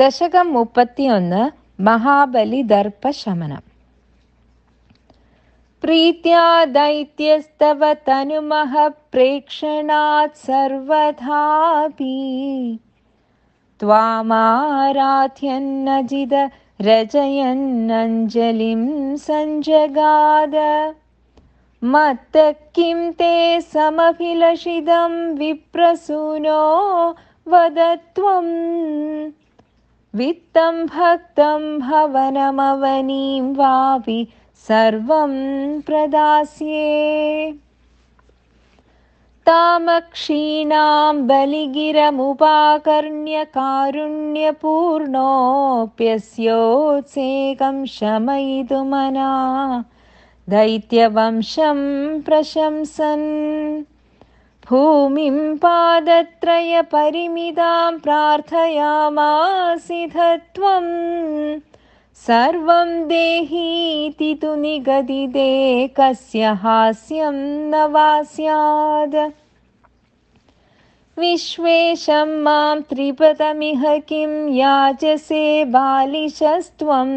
ദശകം മുപ്പത്തിയൊന്ന് മഹാബലി ദർപ്പശമനം പ്രീത്യാ ദൈത്യസ്തവ തനുമഹ പ്രേക്ഷണാത് സർവധാപി त्वामाराध्यन्नजिद रजयन्नञ्जलिं सञ्जगाद मत्त किं ते समभिलषिदं विप्रसूनो वित्तं भक्तं भवनमवनीं वापि सर्वं प्रदास्ये तामक्षीणां बलिगिरमुपाकर्ण्यकारुण्यपूर्णोऽप्यस्योत्सेकं शमयितुमना दैत्यवंशं प्रशंसन् भूमिं पादत्रय परिमिदां प्रार्थयामासीध सर्वं देहीति तु निगदिदे कस्य हास्यं न वा स्याद् विश्वेशं मां त्रिपदमिह किं याचसे बालिशस्त्वम्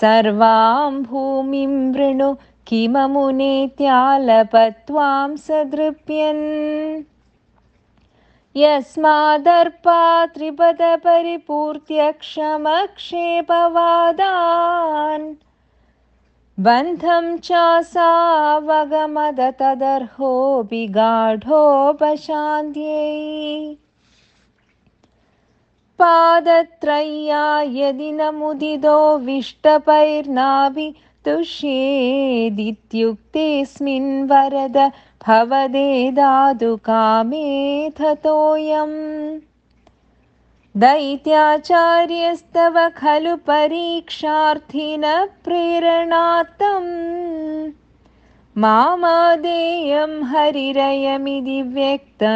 सर्वां भूमिं वृणु किममुनीत्यालपत्वां सदृप्यन् यस्मादर्पा त्रिपदपरिपूर्त्यक्षमक्षेपवादान् बन्धं चासावगमदतदर्होऽपशान्त्ये पादत्रय्यायदि नमुदितो विष्टपैर्नाभि तुष्येदित्युक्तेऽस्मिन् वरद कामेथतोऽयम् दैत्याचार्यस्तव खलु परीक्षार्थिन प्रेरणार्थम् मामादेयं हरिरयमिति व्यक्तमेवाबभाषे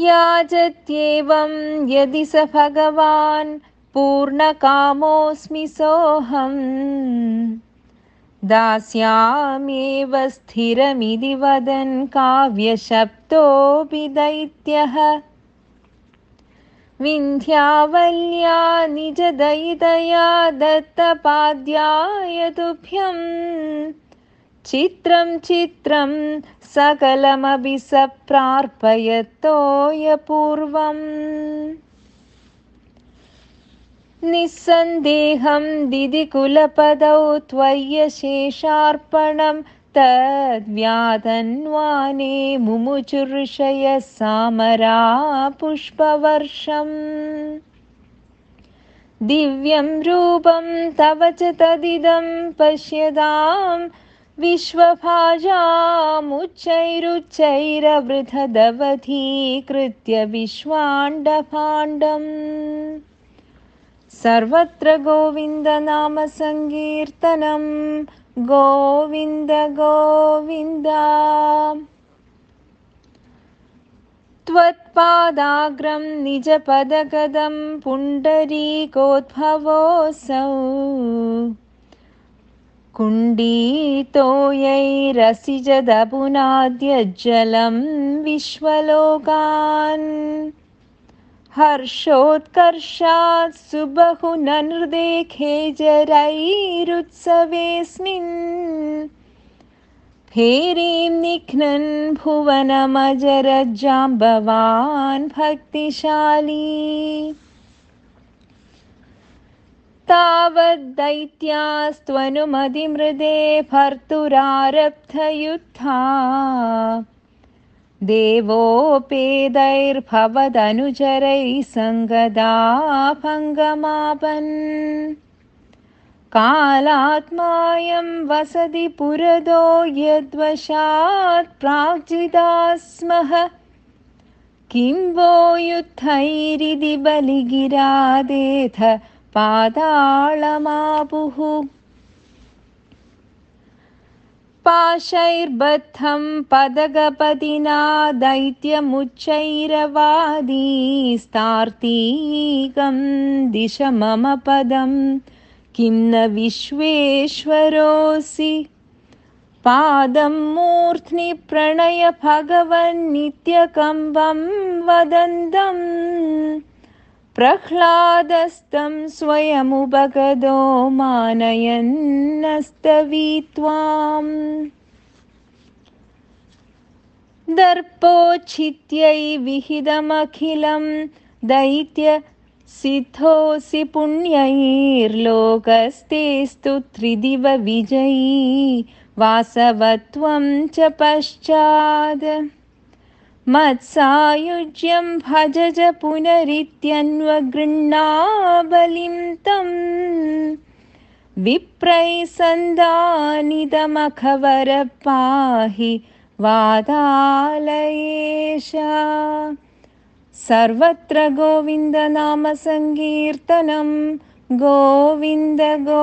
याजत्येवं यदि स भगवान् पूर्णकामोऽस्मि सोऽहम् दास्यामेव स्थिरमिति वदन् काव्यशब्दोऽपि दैत्यः विन्ध्यावल्या निजदयितया दत्तपाद्याय तुभ्यम् चित्रं चित्रं सकलमपि स प्रार्पयतोऽयपूर्वम् निस्सन्देहं दिदिकुलपदौ त्वय्य शेषार्पणं तद्व्याधन्वाने दिव्यं रूपं तव च तदिदं पश्यताम् विश्वभाजामुच्चैरुच्चैरवृधदवधीकृत्य विश्वाण्डभाण्डम् सर्वत्र गोविन्द गोविन्दगोविन्द त्वत्पादाग्रं निजपदकदं पुण्डरीकोद्भवोऽसौ कुण्डीतोयैरसिजदपुनाद्यज्जलं विश्वलोकान् हर्षोत्कर्षात् सुबहु ननुर्देखे जरैरुत्सवेऽस्मिन् फेरीं निघ्नन् भुवनमजरज्जाम्बवान् भक्तिशाली तावद् भर्तुरारब्धयुद्धा देवोपेदैर्भवदनुचरैः सङ्गदाभङ्गमापन् कालात्मायं वसति पुरदो यद्वशात् प्रार्जिता स्मः किं वो युद्धैरिदि बलिगिरादेथ पादापुः पाशैर्बद्धं पदगपदिना दैत्यमुच्चैरवादीस्तार्तीकं दिश मम पदं किं न विश्वेश्वरोऽसि पादं मूर्ध्नि प्रणय भगवन्नित्यकम्बं वदन्तम् प्रह्लादस्तं स्वयमुपगदो मानयन्नस्तवीत्वाम् दर्पोच्छित्यै विहितमखिलं दैत्यसिथोऽसि पुण्यैर्लोकस्ते स्तु त्रिदिवविजयी वासवत्वं च पश्चाद मत्सायुज्यं भज पुनरित्यन्वगृह्णा बलिं तं विप्रैसन्दानिदमखवर पाहि वाताल सर्वत्र गोविन्दनामसङ्कीर्तनं गोविन्द